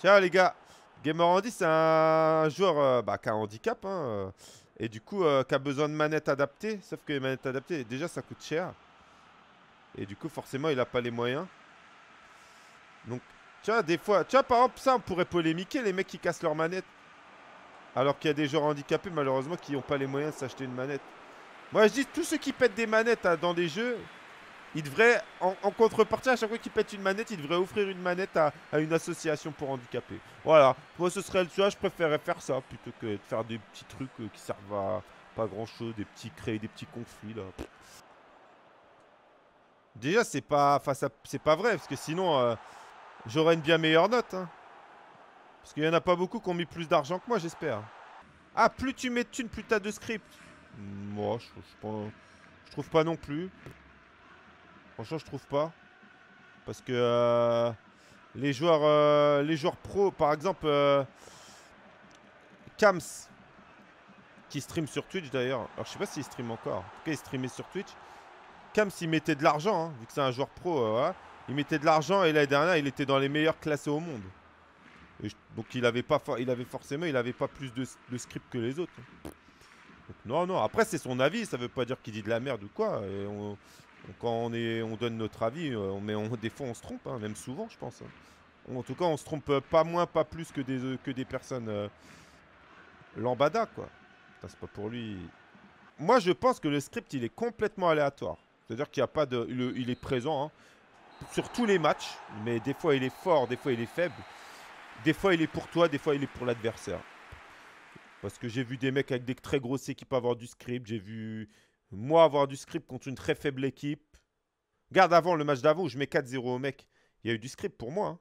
Tiens, les gars, Gamer Andy, c'est un joueur euh, bah, qui a un handicap. Hein, euh, et du coup, euh, qui a besoin de manettes adaptées. Sauf que les manettes adaptées, déjà, ça coûte cher. Et du coup, forcément, il n'a pas les moyens. Donc, tu vois, des fois... Tu par exemple, ça, on pourrait polémiquer les mecs qui cassent leurs manettes. Alors qu'il y a des joueurs handicapés, malheureusement, qui n'ont pas les moyens de s'acheter une manette. Moi, je dis, tous ceux qui pètent des manettes hein, dans des jeux, il devrait, en, contrepartie, à chaque fois qu'il pète une manette, il devrait offrir une manette à, une association pour handicapés. Voilà, moi ce serait le choix, je préférerais faire ça plutôt que de faire des petits trucs euh, qui servent à pas grand chose, des petits créer des petits conflits là. Déjà, c'est pas, c'est pas vrai, parce que sinon, euh, j'aurais une bien meilleure note. Hein. Parce qu'il y en a pas beaucoup qui ont mis plus d'argent que moi, j'espère. Ah, plus tu mets de thunes, plus t'as de scripts. Moi, je, je trouve pas non plus. Franchement, je trouve pas. Parce que euh, les, joueurs, euh, les joueurs pro, par exemple, euh, Kams, qui stream sur Twitch d'ailleurs. Alors, je sais pas s'il stream encore. En tout cas, il streamait sur Twitch. Kams, il mettait de l'argent, hein, vu que c'est un joueur pro. Il mettait de l'argent et l'année dernière, il était dans les meilleurs classés au monde. donc, il avait, pas il avait forcément il avait pas plus de, script que les autres. non, non. Après, c'est son avis. Ça veut pas dire qu'il dit de la merde ou quoi quand on, donne notre avis, euh, mais on, des fois on se trompe, hein, même souvent, je pense. En tout cas, on se trompe pas moins, pas plus que des, personnes euh, lambada, quoi. C'est pas pour lui. Moi, je pense que le script, il est complètement aléatoire. C'est-à-dire qu'il a pas de, il est présent hein. sur tous les matchs, mais des fois il est fort, des fois il est faible, des fois il est pour toi, des fois il est pour l'adversaire. Parce que j'ai vu des mecs avec des très grosses équipes avoir du script, j'ai vu moi, avoir du script contre une très faible équipe. Garde avant le match d'avant où je mets 4-0 au mec. Il y a eu du script pour moi. Hein.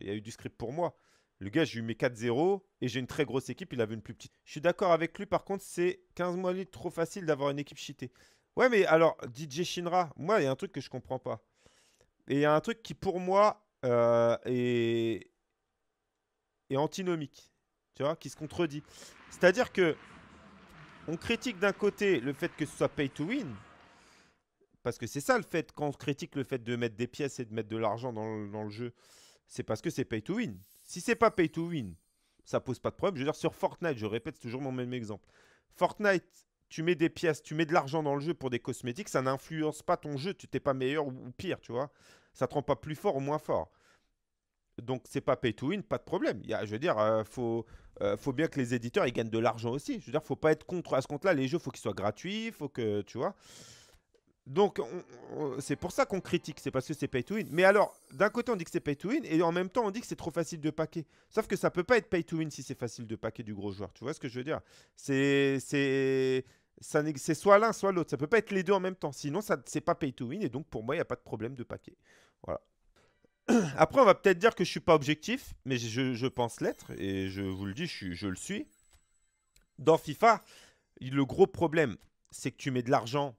Il y a eu du script pour moi. Le gars, j'ai eu mes 4-0 et j'ai une très grosse équipe. Il avait une plus petite. Je suis d'accord avec lui. Par contre, c'est 15 mois de trop facile d'avoir une équipe cheatée. Ouais, mais alors, DJ Shinra, moi, il y a un truc que je comprends pas. Et il y a un truc qui, pour moi, euh, est... est antinomique. Tu vois, qui se contredit. C'est-à-dire que on critique d'un côté le fait que ce soit pay to win, parce que c'est ça le fait, quand on critique le fait de mettre des pièces et de mettre de l'argent dans, le jeu, c'est parce que c'est pay to win. Si c'est pas pay to win, ça pose pas de problème. Je veux dire, sur Fortnite, je répète, toujours mon même exemple. Fortnite, tu mets des pièces, tu mets de l'argent dans le jeu pour des cosmétiques, ça n'influence pas ton jeu, tu t'es pas meilleur ou pire, tu vois. Ça te rend pas plus fort ou moins fort. Donc c'est pas pay to win, pas de problème. je veux dire, euh, euh, faut, bien que les éditeurs ils gagnent de l'argent aussi. Je veux dire, faut pas être contre à ce compte-là. Les jeux, faut qu'ils soient gratuits, faut que tu vois. Donc c'est pour ça qu'on critique, c'est parce que c'est pay to win. Mais alors, d'un côté on dit que c'est pay to win et en même temps on dit que c'est trop facile de paquer. Sauf que ça peut pas être pay to win si c'est facile de paquer du gros joueur. Tu vois ce que je veux dire C'est c'est c'est soit l'un soit l'autre. Ça peut pas être les deux en même temps. Sinon, ça c'est pas pay to win et donc pour moi il n'y a pas de problème de paquet. Voilà. Après, on va peut-être dire que je suis pas objectif, mais je, pense l'être, et je vous le dis, je, le suis. Dans FIFA, le gros problème, c'est que tu mets de l'argent.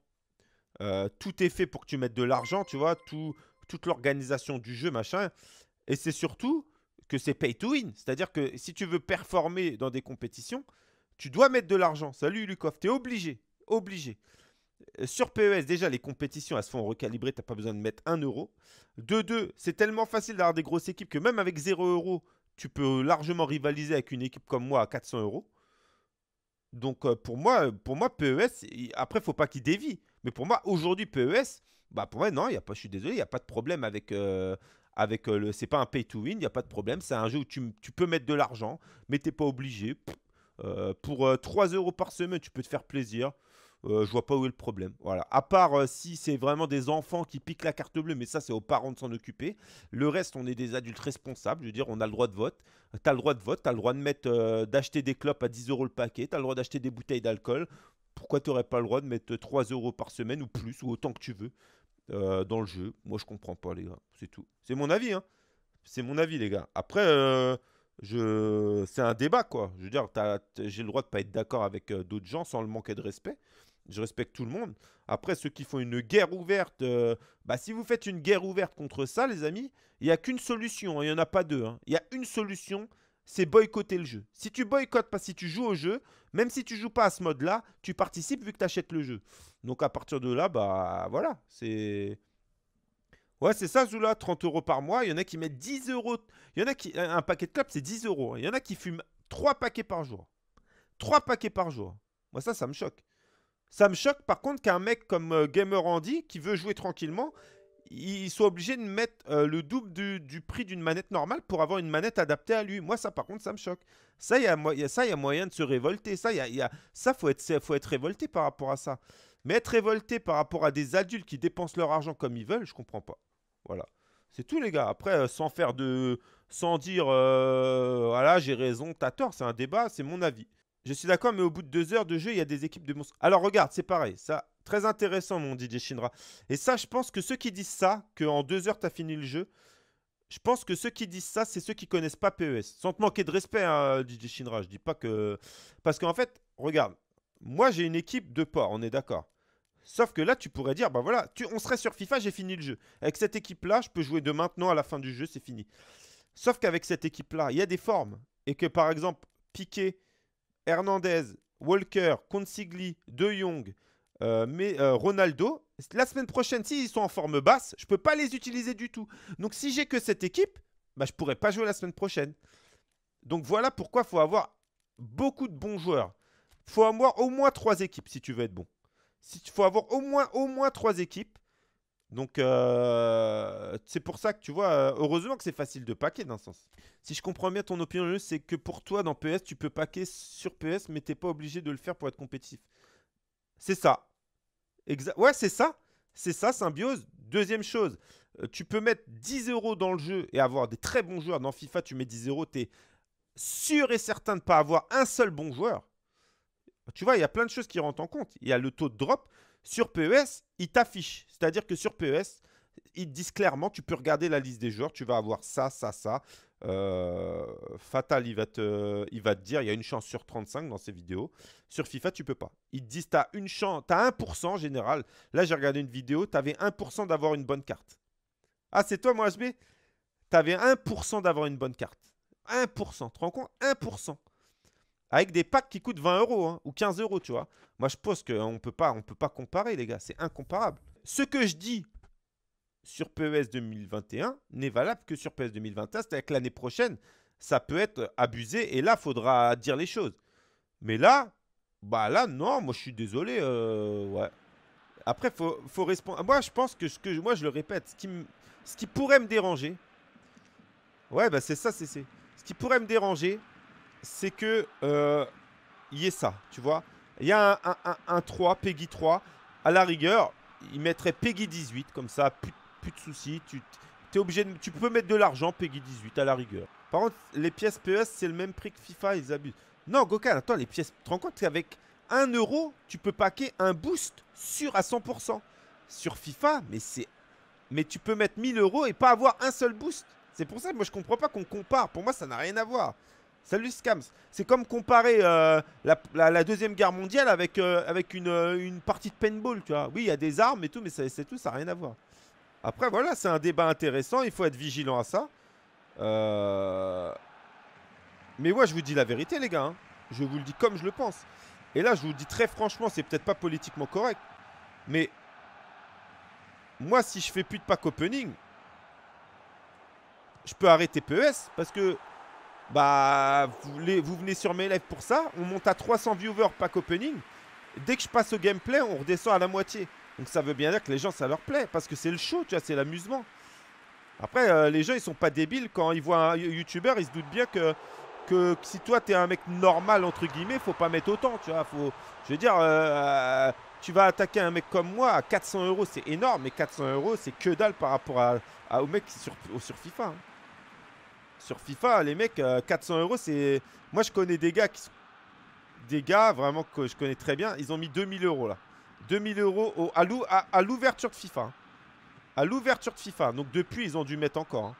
Euh, tout est fait pour que tu mettes de l'argent, tu vois, toute l'organisation du jeu, machin. Et c'est surtout que c'est pay to win. C'est-à-dire que si tu veux performer dans des compétitions, tu dois mettre de l'argent. Salut Lukov, es obligé. Obligé. Euh, sur PES, déjà, les compétitions, elles se font recalibrer, t'as pas besoin de mettre 1 euro. De deux, c'est tellement facile d'avoir des grosses équipes que même avec 0 euro, tu peux euh, largement rivaliser avec une équipe comme moi à 400 euros. Donc euh, pour moi, pour moi PES, après faut pas qu'il dévie. Mais pour moi aujourd'hui PES, bah pour moi non, pas, je suis désolé, il y a pas de problème avec avec le, c'est pas un pay to win, il n'y a pas de problème. C'est un jeu où tu, peux mettre de l'argent, mais t'es pas obligé. pour 3 euros par semaine, tu peux te faire plaisir. Je euh, je vois pas où est le problème. Voilà. À part euh, si c'est vraiment des enfants qui piquent la carte bleue, mais ça, c'est aux parents de s'en occuper. Le reste, on est des adultes responsables. Je veux dire, on a le droit de vote. Tu as le droit de vote, tu as le droit de mettre, euh, d'acheter des clopes à 10 euros le paquet, tu as le droit d'acheter des bouteilles d'alcool. Pourquoi tu n'aurais pas le droit de mettre 3 euros par semaine ou plus, ou autant que tu veux, dans le jeu Moi, je comprends pas, les gars. C'est tout. C'est mon avis, hein. C'est mon avis, les gars. Après je c'est un débat quoi. Je veux dire, j'ai le droit de pas être d'accord avec d'autres gens sans le manquer de respect je respecte tout le monde. Après, ceux qui font une guerre ouverte, euh, bah, si vous faites une guerre ouverte contre ça, les amis, il n'y a qu'une solution. Hein, il n'y en a pas deux. Hein. Il y a une solution, c'est boycotter le jeu. Si tu boycottes, pas si tu joues au jeu, même si tu joues pas à ce mode-là, tu participes vu que tu achètes le jeu. Donc à partir de là, bah voilà, c'est... Ouais, c'est ça, Zula, 30 euros par mois. Il y en a qui mettent 10 euros. Il y en a qui... Un paquet de clubs, c'est 10 euros. Hein. Il y en a qui fument 3 paquets par jour. 3 paquets par jour. Moi, ça, ça me choque. Ça me choque par contre qu'un mec comme euh, Gamer Andy, qui veut jouer tranquillement, il soit obligé de mettre euh, le double du, prix d'une manette normale pour avoir une manette adaptée à lui. Moi, ça, par contre, ça me choque. Ça, il y a, moyen de se révolter. Ça, il a, ça faut être, révolté par rapport à ça. Mais être révolté par rapport à des adultes qui dépensent leur argent comme ils veulent, je comprends pas. Voilà. C'est tout, les gars. Après, euh, sans faire de. Sans dire. voilà, ah j'ai raison, t'as tort. C'est un débat, c'est mon avis. Je suis d'accord, mais au bout de deux heures de jeu, il y a des équipes de monstres. Alors regarde, c'est pareil. Ça, très intéressant, mon DJ Shinra. Et ça, je pense que ceux qui disent ça, qu'en deux heures, tu as fini le jeu, je pense que ceux qui disent ça, c'est ceux qui connaissent pas PES. Sans te manquer de respect, hein, euh, DJ Shinra, je dis pas que. Parce qu'en fait, regarde, moi j'ai une équipe de port, on est d'accord. Sauf que là, tu pourrais dire, bah voilà, tu, on serait sur FIFA, j'ai fini le jeu. Avec cette équipe-là, je peux jouer de maintenant à la fin du jeu, c'est fini. Sauf qu'avec cette équipe-là, il y a des formes. Et que par exemple, Piqué, Hernandez, Walker, Consigli, De Jong, euh, mais euh, Ronaldo, la semaine prochaine, s'ils sont en forme basse, je ne peux pas les utiliser du tout. Donc si j'ai que cette équipe, bah, je ne pas jouer la semaine prochaine. Donc voilà pourquoi il faut avoir beaucoup de bons joueurs. Il faut avoir au moins trois équipes si tu veux être bon. Il faut avoir au moins, au moins trois équipes. Donc, euh, c'est pour ça que tu vois, euh, heureusement que c'est facile de paquer d'un sens. Si je comprends bien ton opinion, c'est que pour toi, dans PS, tu peux paquer sur PS, mais t'es pas obligé de le faire pour être compétitif. C'est ça. ouais, c'est ça. C'est ça, symbiose. Deuxième chose, euh, tu peux mettre 10 euros dans le jeu et avoir des très bons joueurs. Dans FIFA, tu mets 10 euros, es sûr et certain de ne pas avoir un seul bon joueur. Tu vois, il y a plein de choses qui rentrent en compte. Il y a le taux de drop. Sur PES, ils t'affichent. C'est-à-dire que sur PES, ils te disent clairement, tu peux regarder la liste des joueurs, tu vas avoir ça, ça, ça. Euh, Fatal, il va, te, il va te dire, il y a une chance sur 35 dans ces vidéos. Sur FIFA, tu peux pas. Ils te disent, tu as une chance, tu as 1% en général. Là, j'ai regardé une vidéo, tu avais 1% d'avoir une bonne carte. Ah, c'est toi, moi, HB Tu avais 1% d'avoir une bonne carte. 1%, tu te rends compte 1% avec des packs qui coûtent 20 euros hein, ou 15 euros, tu vois. Moi, je pense qu'on ne peut pas comparer, les gars. C'est incomparable. Ce que je dis sur PES 2021 n'est valable que sur PES 2021. C'est-à-dire que l'année prochaine, ça peut être abusé et là, il faudra dire les choses. Mais là, bah là, non, moi, je suis désolé. Euh, ouais. Après, faut, faut répondre. Moi, je pense que, ce que moi, je le répète, ce qui, pourrait me déranger. Ouais, bah c'est ça, c'est. Ce qui pourrait me déranger, c'est que euh, y ait ça, tu vois. Il y a un, 3, Peggy 3. À la rigueur, il mettrait Peggy 18, comme ça, plus, de soucis. Tu, es obligé de, tu peux mettre de l'argent, Peggy 18, à la rigueur. Par contre, les pièces PES, c'est le même prix que FIFA, ils abusent. Non, Gokan, attends, les pièces, tu te rends compte qu'avec 1 euro, tu peux paquer un boost sûr à 100%. Sur FIFA, mais c'est. Mais tu peux mettre 1000 euros et pas avoir un seul boost. C'est pour ça que moi je comprends pas qu'on compare. Pour moi, ça n'a rien à voir. Salut Scams. C'est comme comparer euh, la, Deuxième Guerre mondiale avec, euh, avec euh, une, partie de paintball, tu vois. Oui, il y a des armes et tout, mais c'est tout, ça n'a rien à voir. Après, voilà, c'est un débat intéressant, il faut être vigilant à ça. Mais moi, je vous dis la vérité, les gars. Hein. Je vous le dis comme je le pense. Et là, je vous le dis très franchement, c'est peut-être pas politiquement correct. Mais moi, si je fais plus de pack opening, je peux arrêter PES parce que bah, vous, venez sur mes lives pour ça. On monte à 300 viewers pack opening. Dès que je passe au gameplay, on redescend à la moitié. Donc ça veut bien dire que les gens, ça leur plaît. Parce que c'est le show, tu vois, c'est l'amusement. Après, euh, les gens, ils sont pas débiles. Quand ils voient un YouTuber, ils se doutent bien que, que, si toi, t'es un mec normal, entre guillemets, faut pas mettre autant, tu vois. Faut, je veux dire, euh, tu vas attaquer un mec comme moi à 400 euros, c'est énorme. Mais 400 euros, c'est que dalle par rapport à, mec sur, sur FIFA. Hein sur FIFA, les mecs, 400 euh, euros, c'est. Moi, je connais des gars qui des gars vraiment que je connais très bien. Ils ont mis 2000 euros là. 2000 euros au, à l'ouverture de FIFA. Hein. À l'ouverture de FIFA. Donc depuis, ils ont dû mettre encore. Hein.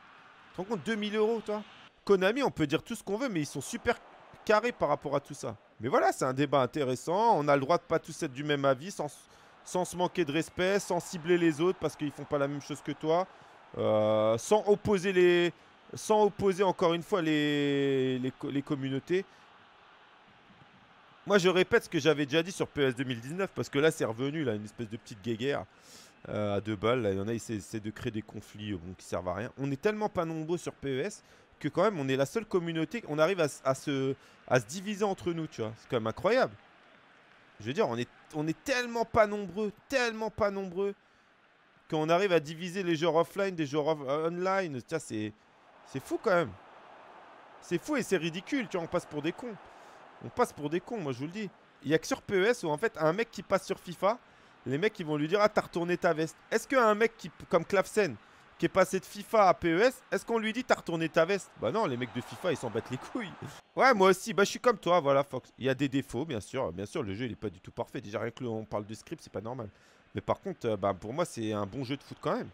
Tu te rends compte 2000 euros, toi Konami, on peut dire tout ce qu'on veut, mais ils sont super carrés par rapport à tout ça. Mais voilà, c'est un débat intéressant. On a le droit de pas tous être du même avis, sans, se manquer de respect, sans cibler les autres parce qu'ils font pas la même chose que toi, euh, sans opposer les, sans opposer encore une fois les, les, communautés. Moi, je répète ce que j'avais déjà dit sur PES 2019, parce que là, c'est revenu, là, une espèce de petite guéguerre euh, à deux balles. Là, il y en a, ils essaient de créer des conflits bon, qui servent à rien. On est tellement pas nombreux sur PES que quand même, on est la seule communauté, on arrive à, à se, à se diviser entre nous, tu vois. C'est quand même incroyable. Je veux dire, on est, on est tellement pas nombreux, tellement pas nombreux, qu'on arrive à diviser les joueurs offline des joueurs online. Tiens, c'est c'est fou quand même. C'est fou et c'est ridicule. Tu vois, on passe pour des cons. On passe pour des cons, moi je vous le dis. Il n'y a que sur PES où en fait un mec qui passe sur FIFA, les mecs ils vont lui dire Ah, t'as retourné ta veste. Est-ce qu'un mec qui, comme Clavsen qui est passé de FIFA à PES, est-ce qu'on lui dit T'as retourné ta veste Bah non, les mecs de FIFA ils s'en battent les couilles. ouais, moi aussi, bah je suis comme toi, voilà Fox. Il y a des défauts, bien sûr. Bien sûr, le jeu il est pas du tout parfait. Déjà, rien que on parle de script, c'est pas normal. Mais par contre, euh, bah, pour moi, c'est un bon jeu de foot quand même.